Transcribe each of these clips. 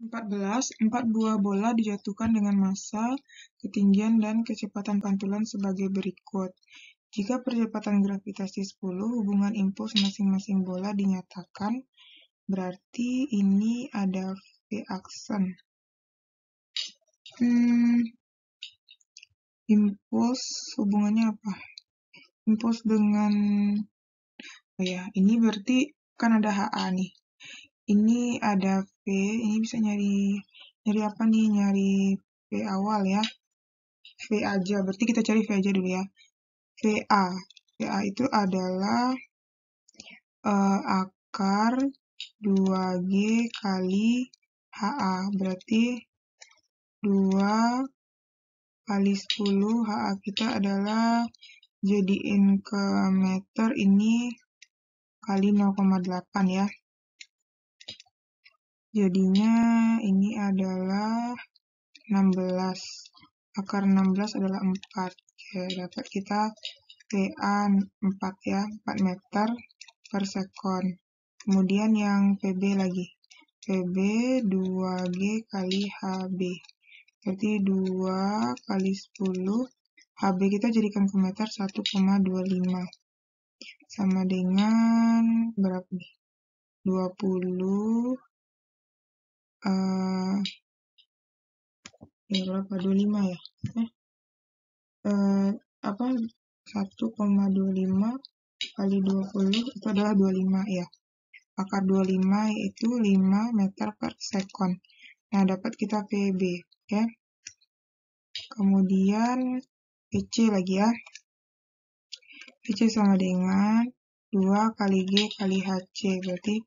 14. Empat buah bola dijatuhkan dengan massa, ketinggian, dan kecepatan pantulan sebagai berikut. Jika percepatan gravitasi 10, hubungan impuls masing-masing bola dinyatakan, berarti ini ada V aksen. Hmm, impuls hubungannya apa? Impuls dengan, oh ya, ini berarti kan ada HA nih ini ada V, ini bisa nyari nyari apa nih? Nyari V awal ya. V aja, berarti kita cari V aja dulu ya. VA. VA itu adalah uh, akar 2G kali HA. Berarti 2 kali 10 HA kita adalah jadiin ke meter ini kali 0,8 ya. Jadinya ini adalah 16. Akar 16 adalah 4. Oke, dapat kita PA 4 ya, 4 meter per sekon. Kemudian yang PB lagi. PB 2G kali HB. Berarti 2 kali 10. HB kita jadikan ke meter 1,25. Sama dengan berapa nih? 20 uh, ini berapa 25 ya eh, uh, apa 1,25 kali 20 itu adalah 25 ya akar 25 itu 5 meter per second nah dapat kita PB ya kemudian PC lagi ya PC sama dengan 2 kali G kali HC berarti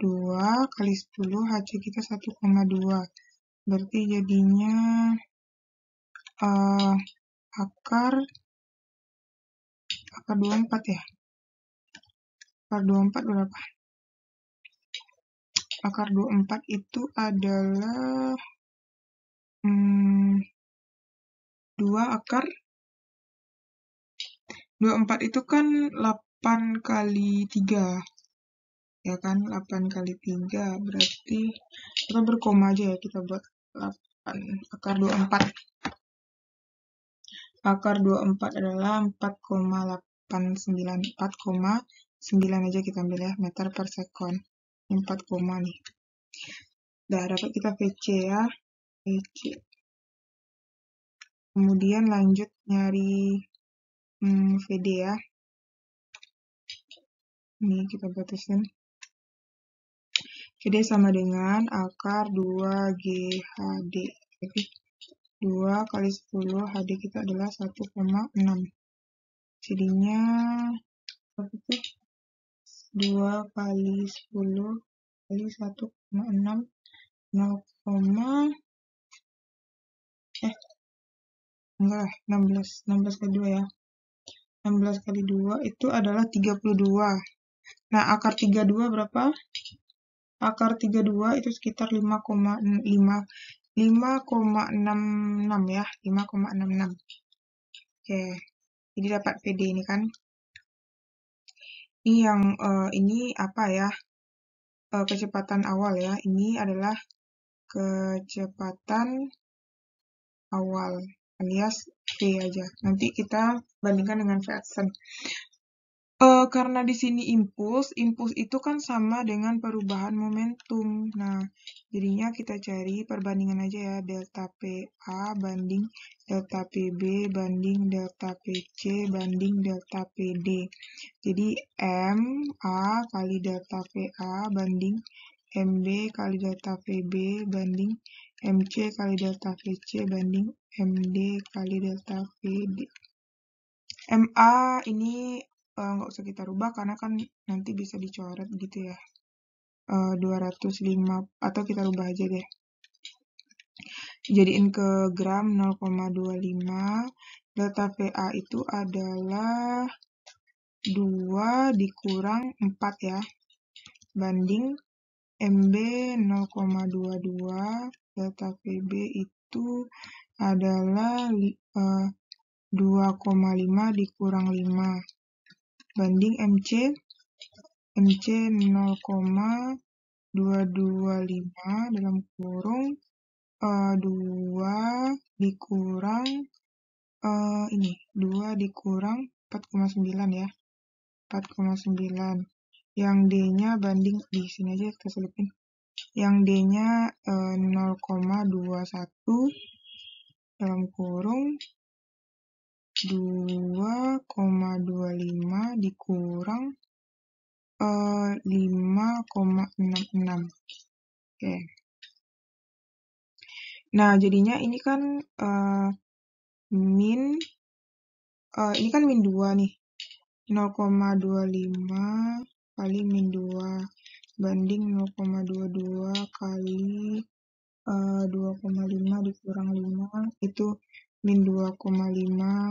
2 kali 10 HC kita 1,2 berarti jadinya uh, akar akar 24 ya akar 24 berapa akar 24 itu adalah hmm, 2 akar 24 itu kan 8 kali 3 ya kan 8 kali 3 berarti kita berkoma aja ya kita buat 8 akar 24 akar 24 adalah 4,894, 9 aja kita ambil ya meter per second 4 koma nih udah dapat kita VC ya VC kemudian lanjut nyari hmm, VD ya ini kita batasin GD sama dengan akar 2GHD. Jadi 2 kali 10 HD kita adalah 1,6. Jadinya berapa 2 kali 10 kali 1,6 0, eh enggak 16 16 kali 2 ya 16 kali 2 itu adalah 32 nah akar 32 berapa akar 32 itu sekitar 5,5 5,66 ya 5,66 oke jadi dapat PD ini kan ini yang uh, ini apa ya uh, kecepatan awal ya ini adalah kecepatan awal alias V aja nanti kita bandingkan dengan V action Eh, karena di sini impuls, impuls itu kan sama dengan perubahan momentum. Nah, jadinya kita cari perbandingan aja ya, delta PA banding delta PB banding delta PC banding delta PD. Jadi, MA kali delta PA banding MB kali delta PB banding MC kali delta VC banding MD kali delta PD. MA ini Eh, nggak usah kita rubah karena kan nanti bisa dicoret gitu ya. 205 eh, atau kita rubah aja deh. Jadiin ke gram 0,25. Delta VA itu adalah 2 dikurang 4 ya. Banding MB 0,22 delta VB itu adalah uh, eh, 2,5 dikurang 5 banding MC MC 0,225 dalam kurung uh, eh, 2 dikurang uh, ini 2 dikurang 4,9 ya 4,9 yang D-nya banding di sini aja kita selipin yang D-nya uh, eh, 0,21 dalam kurung 2,25 dikurang uh, eh, 5,66. Oke. Okay. nah jadinya ini kan uh, min uh, ini kan min 2 nih 0,25 kali min 2 banding 0,22 kali uh, 2,5 dikurang 5 itu min 2,5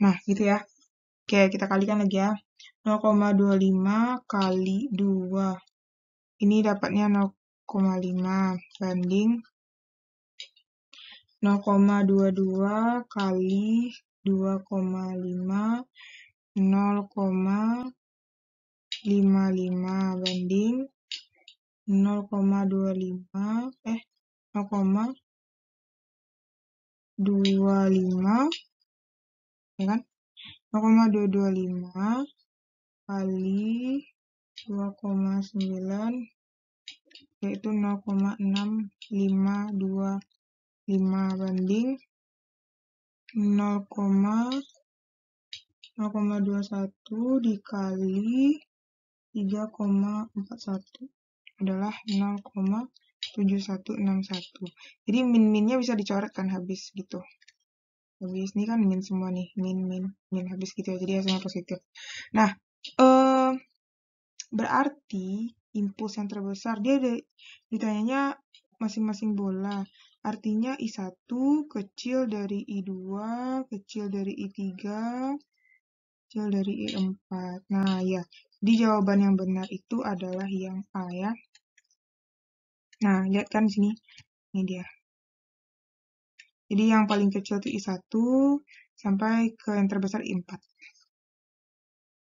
Nah, gitu ya. Oke, kita kalikan lagi ya. 0,25 kali 2. Ini dapatnya 0,5 banding 0,22 kali 2,5 0,55 banding 0,25 eh 0,25 ya kan 0,225 kali 2,9 yaitu 0,6525 banding 0,021 dikali 3,41 adalah 0,7161. Jadi min-minnya bisa dicoret kan habis gitu habis ini kan min semua nih min min min habis gitu ya jadi hasilnya positif nah eh, berarti impuls yang terbesar dia ada ditanyanya masing-masing bola artinya I1 kecil dari I2 kecil dari I3 kecil dari I4 nah ya di jawaban yang benar itu adalah yang A ya nah lihat kan sini ini dia jadi yang paling kecil itu I1 sampai ke yang terbesar I4.